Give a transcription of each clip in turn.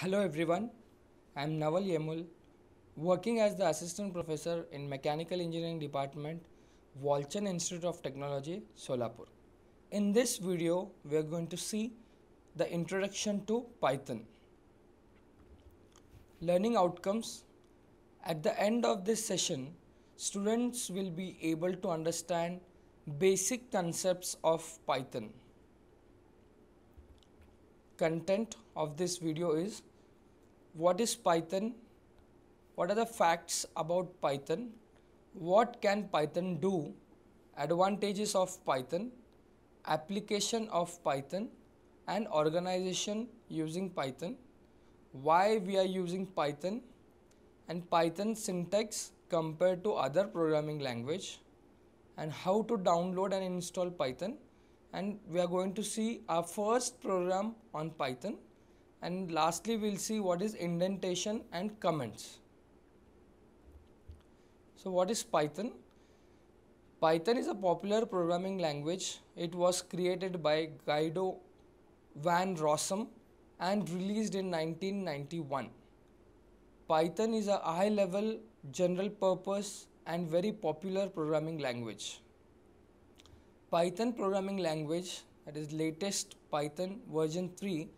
Hello everyone, I am Naval Yemul, working as the Assistant Professor in Mechanical Engineering Department, Walchan Institute of Technology, Solapur. In this video, we are going to see the introduction to Python. Learning outcomes. At the end of this session, students will be able to understand basic concepts of Python content of this video is what is Python, what are the facts about Python, what can Python do, advantages of Python, application of Python and organization using Python, why we are using Python and Python syntax compared to other programming language and how to download and install Python and we are going to see our first program on Python and lastly we will see what is indentation and comments. So, what is Python? Python is a popular programming language. It was created by Guido van Rossum and released in 1991. Python is a high level general purpose and very popular programming language. Python programming language that is latest Python version 3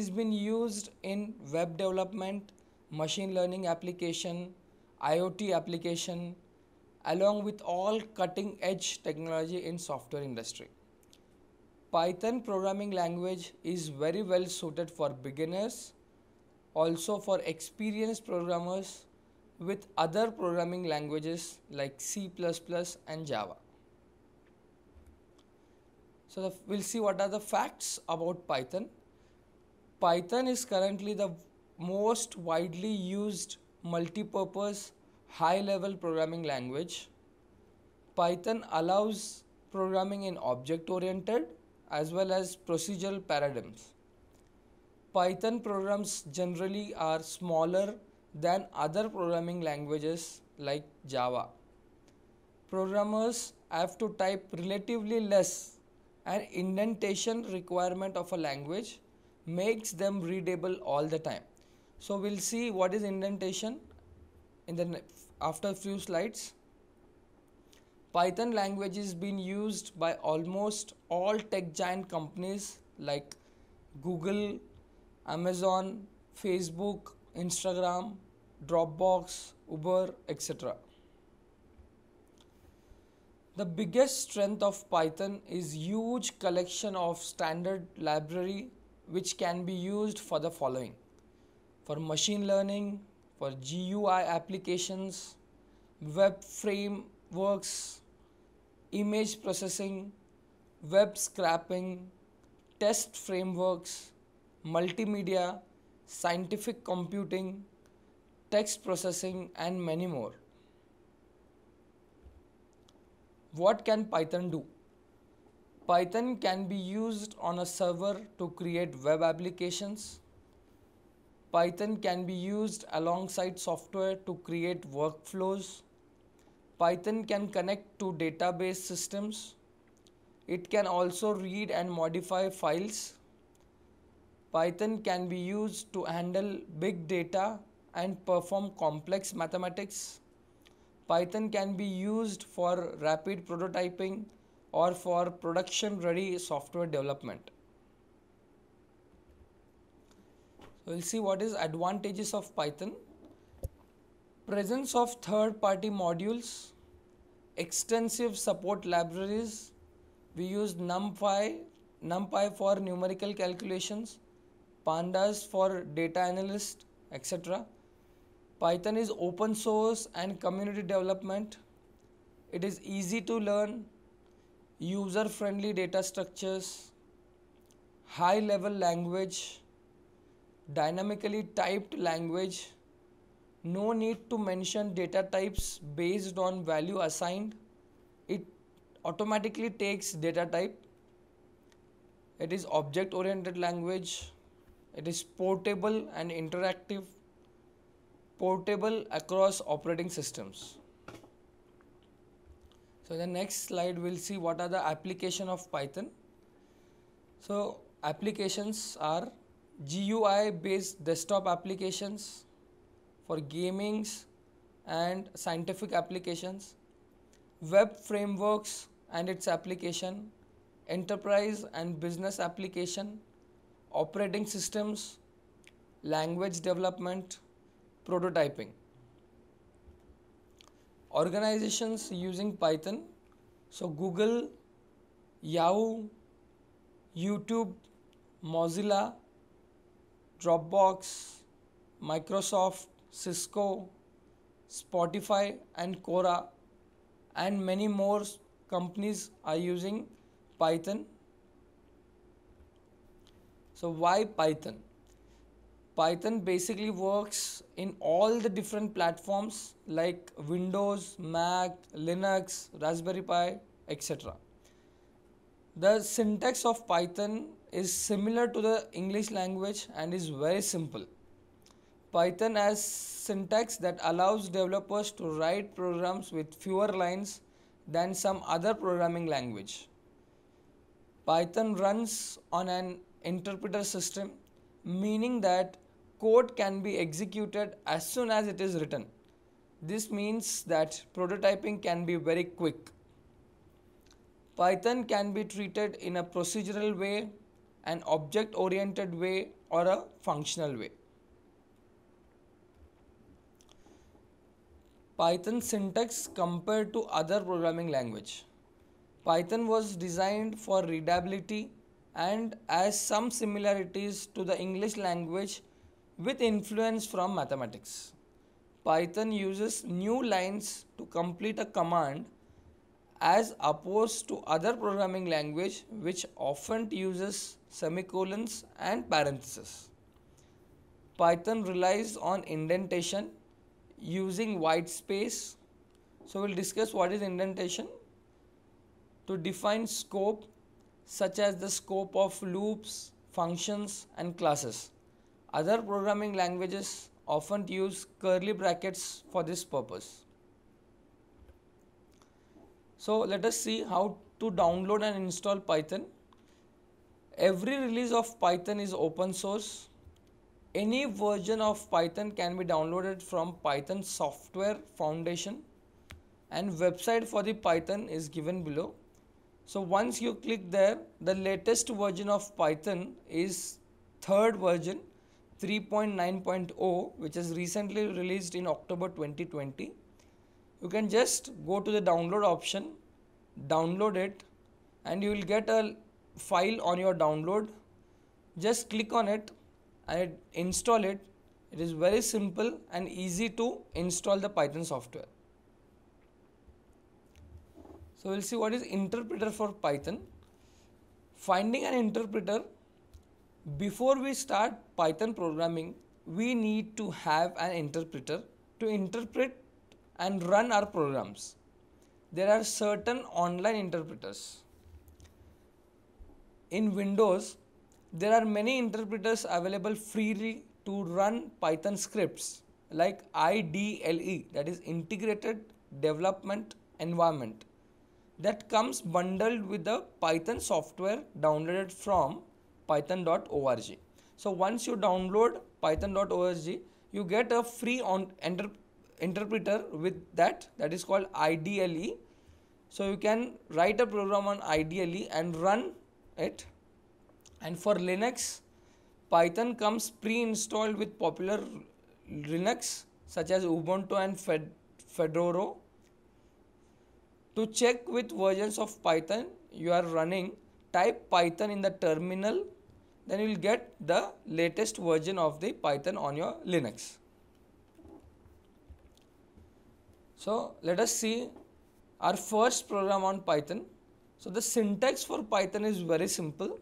is being used in web development, machine learning application, IoT application, along with all cutting edge technology in software industry. Python programming language is very well suited for beginners, also for experienced programmers with other programming languages like C++ and Java. So the, we'll see what are the facts about Python. Python is currently the most widely used multi-purpose high-level programming language. Python allows programming in object-oriented as well as procedural paradigms. Python programs generally are smaller than other programming languages like Java. Programmers have to type relatively less and indentation requirement of a language makes them readable all the time. So we'll see what is indentation in the after few slides. Python language is being used by almost all tech giant companies like Google, Amazon, Facebook, Instagram, Dropbox, Uber, etc. The biggest strength of Python is huge collection of standard library which can be used for the following for machine learning, for GUI applications, web frameworks, image processing, web scraping, test frameworks, multimedia, scientific computing, text processing, and many more. What can Python do? Python can be used on a server to create web applications. Python can be used alongside software to create workflows. Python can connect to database systems. It can also read and modify files. Python can be used to handle big data and perform complex mathematics. Python can be used for rapid prototyping or for production ready software development. So we'll see what is advantages of Python. Presence of third party modules, extensive support libraries. We use NumPy, NumPy for numerical calculations, Pandas for data analyst, etc. Python is open source and community development. It is easy to learn, user friendly data structures, high level language, dynamically typed language, no need to mention data types based on value assigned, it automatically takes data type, it is object oriented language, it is portable and interactive, portable across operating systems. So the next slide we'll see what are the application of Python. So applications are GUI based desktop applications for gamings and scientific applications, web frameworks and its application, enterprise and business application, operating systems, language development, prototyping organizations using Python. So Google, Yahoo, YouTube, Mozilla, Dropbox, Microsoft, Cisco, Spotify and Quora and many more companies are using Python. So why Python? Python basically works in all the different platforms like Windows, Mac, Linux, Raspberry Pi, etc. The syntax of Python is similar to the English language and is very simple. Python has syntax that allows developers to write programs with fewer lines than some other programming language. Python runs on an interpreter system, meaning that code can be executed as soon as it is written. This means that prototyping can be very quick. Python can be treated in a procedural way, an object oriented way, or a functional way. Python syntax compared to other programming language. Python was designed for readability and has some similarities to the English language with influence from mathematics. Python uses new lines to complete a command as opposed to other programming language which often uses semicolons and parentheses. Python relies on indentation using white space. So we'll discuss what is indentation to define scope such as the scope of loops, functions and classes. Other programming languages often use curly brackets for this purpose. So let us see how to download and install Python. Every release of Python is open source. Any version of Python can be downloaded from Python Software Foundation and website for the Python is given below. So once you click there, the latest version of Python is third version 3.9.0 which is recently released in October 2020 you can just go to the download option download it and you will get a file on your download just click on it and install it it is very simple and easy to install the python software so we'll see what is interpreter for python finding an interpreter before we start Python programming, we need to have an interpreter to interpret and run our programs. There are certain online interpreters. In Windows, there are many interpreters available freely to run Python scripts like IDLE, that is Integrated Development Environment, that comes bundled with the Python software downloaded from python.org. So once you download python.org, you get a free on enter, interpreter with that, that is called IDLE. So you can write a program on IDLE and run it. And for Linux, Python comes pre-installed with popular Linux such as Ubuntu and Fed Fedora. To check with versions of Python you are running, type Python in the terminal then you will get the latest version of the Python on your Linux. So let us see our first program on Python. So the syntax for Python is very simple.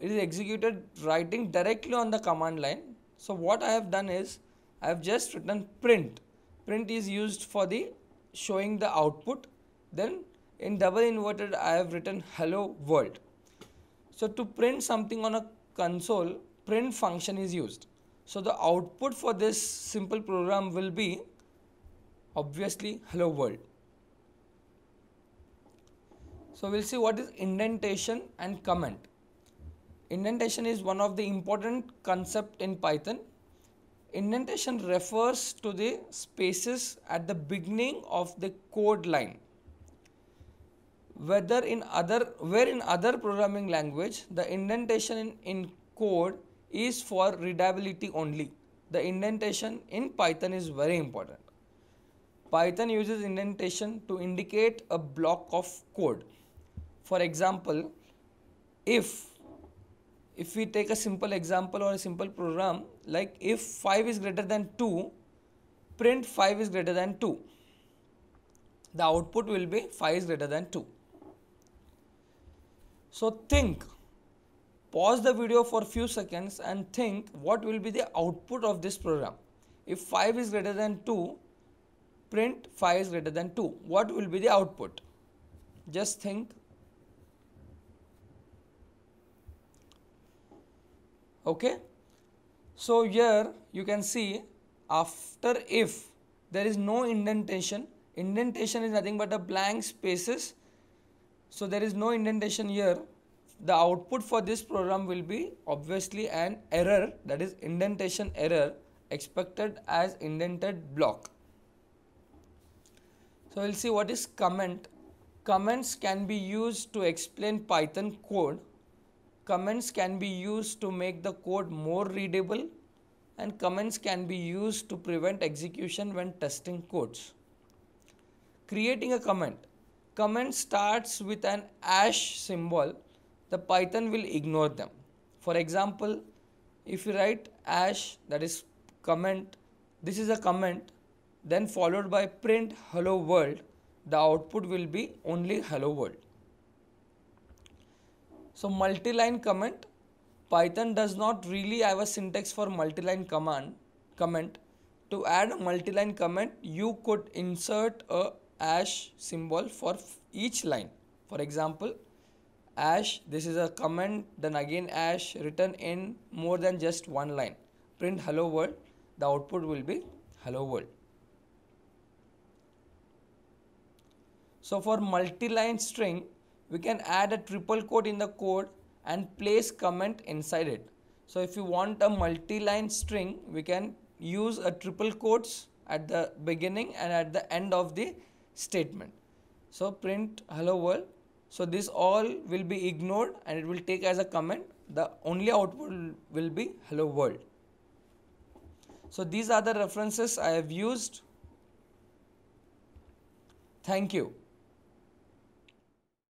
It is executed writing directly on the command line. So what I have done is I have just written print. Print is used for the showing the output. Then in double inverted I have written hello world. So to print something on a console print function is used so the output for this simple program will be obviously hello world so we'll see what is indentation and comment indentation is one of the important concept in python indentation refers to the spaces at the beginning of the code line whether in other where in other programming language the indentation in, in code is for readability only the indentation in python is very important python uses indentation to indicate a block of code for example if if we take a simple example or a simple program like if 5 is greater than 2 print 5 is greater than 2 the output will be 5 is greater than 2 so think, pause the video for few seconds and think what will be the output of this program. If 5 is greater than 2, print 5 is greater than 2. What will be the output? Just think. Okay. So here you can see after if there is no indentation, indentation is nothing but a blank spaces so there is no indentation here the output for this program will be obviously an error that is indentation error expected as indented block so we'll see what is comment comments can be used to explain python code comments can be used to make the code more readable and comments can be used to prevent execution when testing codes creating a comment Comment starts with an ash symbol, the Python will ignore them. For example, if you write ash, that is comment, this is a comment, then followed by print hello world, the output will be only hello world. So multi-line comment, Python does not really have a syntax for multi-line command comment. To add a multi-line comment, you could insert a ash symbol for each line. For example, ash, this is a comment, then again ash written in more than just one line. Print hello world, the output will be hello world. So for multi-line string, we can add a triple quote in the code and place comment inside it. So if you want a multi-line string, we can use a triple quotes at the beginning and at the end of the statement. So print hello world. So this all will be ignored and it will take as a comment. The only output will be hello world. So these are the references I have used. Thank you.